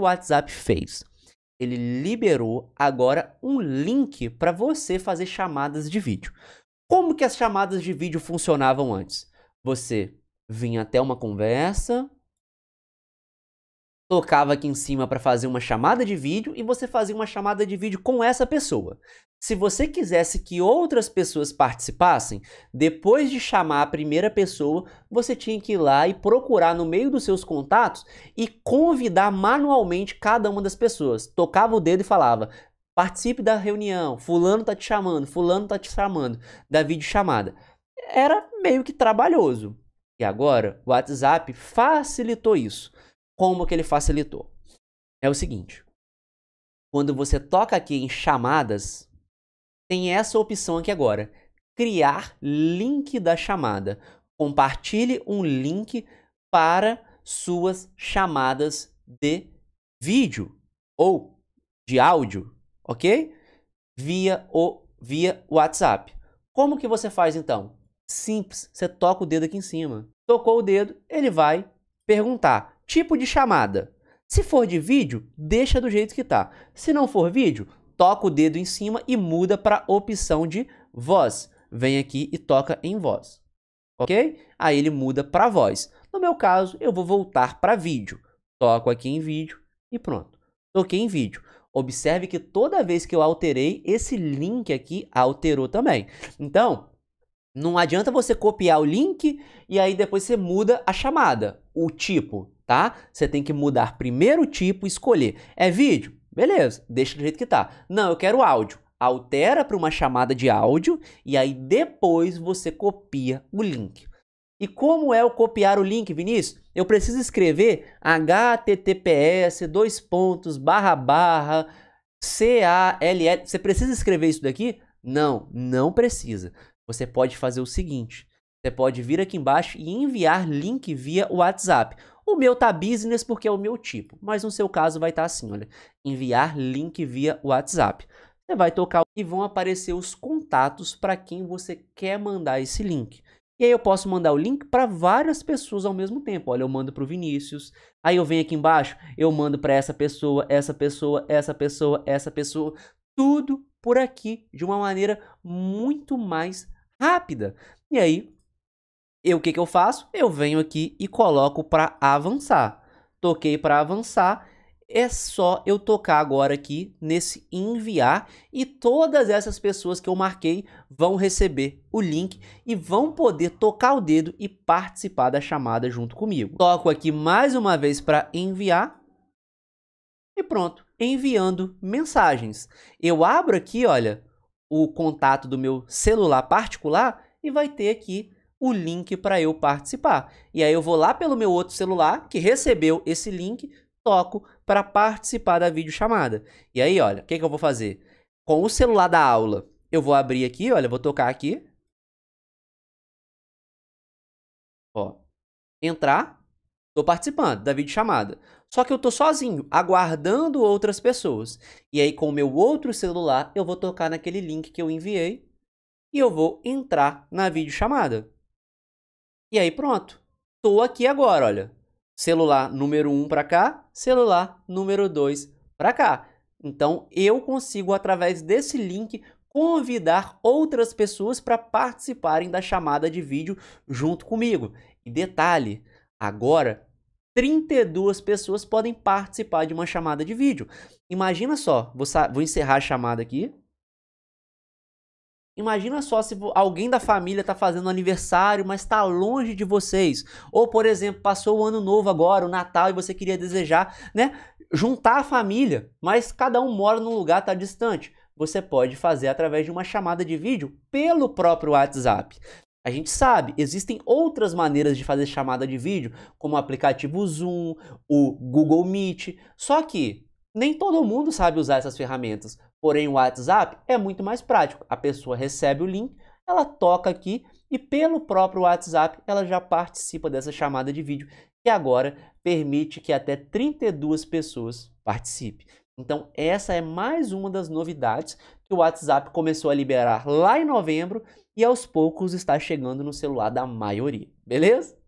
o WhatsApp fez? Ele liberou agora um link para você fazer chamadas de vídeo. Como que as chamadas de vídeo funcionavam antes? Você vinha até uma conversa, tocava aqui em cima para fazer uma chamada de vídeo e você fazia uma chamada de vídeo com essa pessoa. Se você quisesse que outras pessoas participassem, depois de chamar a primeira pessoa, você tinha que ir lá e procurar no meio dos seus contatos e convidar manualmente cada uma das pessoas. Tocava o dedo e falava: participe da reunião, fulano tá te chamando, fulano tá te chamando, da videochamada. Era meio que trabalhoso. E agora, o WhatsApp facilitou isso. Como que ele facilitou? É o seguinte, quando você toca aqui em chamadas, tem essa opção aqui agora, criar link da chamada. Compartilhe um link para suas chamadas de vídeo ou de áudio, ok? Via o via WhatsApp. Como que você faz então? Simples, você toca o dedo aqui em cima. Tocou o dedo, ele vai perguntar: Tipo de chamada. Se for de vídeo, deixa do jeito que tá. Se não for vídeo, toca o dedo em cima e muda para opção de voz. Vem aqui e toca em voz. OK? Aí ele muda para voz. No meu caso, eu vou voltar para vídeo. Toco aqui em vídeo e pronto. Toquei em vídeo. Observe que toda vez que eu alterei, esse link aqui alterou também. Então, não adianta você copiar o link e aí depois você muda a chamada, o tipo tá? Você tem que mudar primeiro o tipo, escolher. É vídeo? Beleza, deixa do jeito que tá. Não, eu quero áudio. Altera para uma chamada de áudio e aí depois você copia o link. E como é o copiar o link, Vinícius? Eu preciso escrever https dois pontos barra barra call. Você precisa escrever isso daqui? Não, não precisa. Você pode fazer o seguinte: você pode vir aqui embaixo e enviar link via WhatsApp. O meu tá business porque é o meu tipo, mas no seu caso vai estar tá assim, olha, enviar link via WhatsApp. Você vai tocar e vão aparecer os contatos para quem você quer mandar esse link. E aí eu posso mandar o link para várias pessoas ao mesmo tempo. Olha, eu mando para o Vinícius. Aí eu venho aqui embaixo, eu mando para essa pessoa, essa pessoa, essa pessoa, essa pessoa, tudo por aqui de uma maneira muito mais rápida. E aí e o que, que eu faço? Eu venho aqui e coloco para avançar. Toquei para avançar, é só eu tocar agora aqui nesse enviar e todas essas pessoas que eu marquei vão receber o link e vão poder tocar o dedo e participar da chamada junto comigo. Toco aqui mais uma vez para enviar e pronto, enviando mensagens. Eu abro aqui, olha, o contato do meu celular particular e vai ter aqui o link para eu participar. E aí eu vou lá pelo meu outro celular, que recebeu esse link, toco para participar da videochamada. E aí, olha, o que, que eu vou fazer? Com o celular da aula, eu vou abrir aqui, olha, vou tocar aqui. Ó, entrar, tô participando da videochamada. Só que eu tô sozinho, aguardando outras pessoas. E aí, com o meu outro celular, eu vou tocar naquele link que eu enviei e eu vou entrar na videochamada. E aí pronto. Tô aqui agora, olha. Celular número 1 um para cá, celular número 2 para cá. Então eu consigo através desse link convidar outras pessoas para participarem da chamada de vídeo junto comigo. E detalhe, agora 32 pessoas podem participar de uma chamada de vídeo. Imagina só, vou, vou encerrar a chamada aqui. Imagina só se alguém da família está fazendo aniversário, mas está longe de vocês. Ou, por exemplo, passou o ano novo agora, o Natal, e você queria desejar, né? Juntar a família, mas cada um mora num lugar, está distante. Você pode fazer através de uma chamada de vídeo pelo próprio WhatsApp. A gente sabe, existem outras maneiras de fazer chamada de vídeo, como o aplicativo Zoom, o Google Meet. Só que nem todo mundo sabe usar essas ferramentas. Porém, o WhatsApp é muito mais prático. A pessoa recebe o link, ela toca aqui e pelo próprio WhatsApp ela já participa dessa chamada de vídeo, que agora permite que até 32 pessoas participem. Então, essa é mais uma das novidades que o WhatsApp começou a liberar lá em novembro e aos poucos está chegando no celular da maioria, beleza?